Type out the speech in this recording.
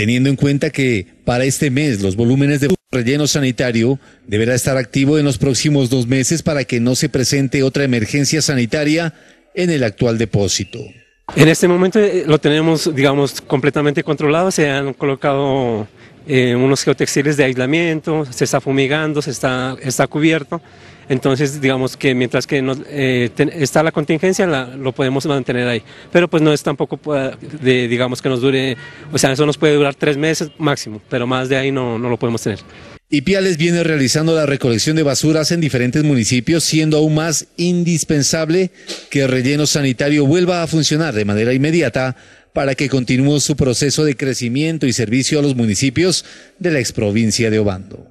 teniendo en cuenta que para este mes los volúmenes de relleno sanitario deberá estar activo en los próximos dos meses para que no se presente otra emergencia sanitaria en el actual depósito. En este momento eh, lo tenemos, digamos, completamente controlado. Se han colocado eh, unos geotextiles de aislamiento, se está fumigando, se está, está cubierto. Entonces, digamos que mientras que eh, está la contingencia, lo podemos mantener ahí. Pero pues no es tampoco, de, digamos que nos dure, o sea, eso nos puede durar tres meses máximo, pero más de ahí no, no lo podemos tener. Y Piales viene realizando la recolección de basuras en diferentes municipios, siendo aún más indispensable que el relleno sanitario vuelva a funcionar de manera inmediata para que continúe su proceso de crecimiento y servicio a los municipios de la exprovincia de Obando.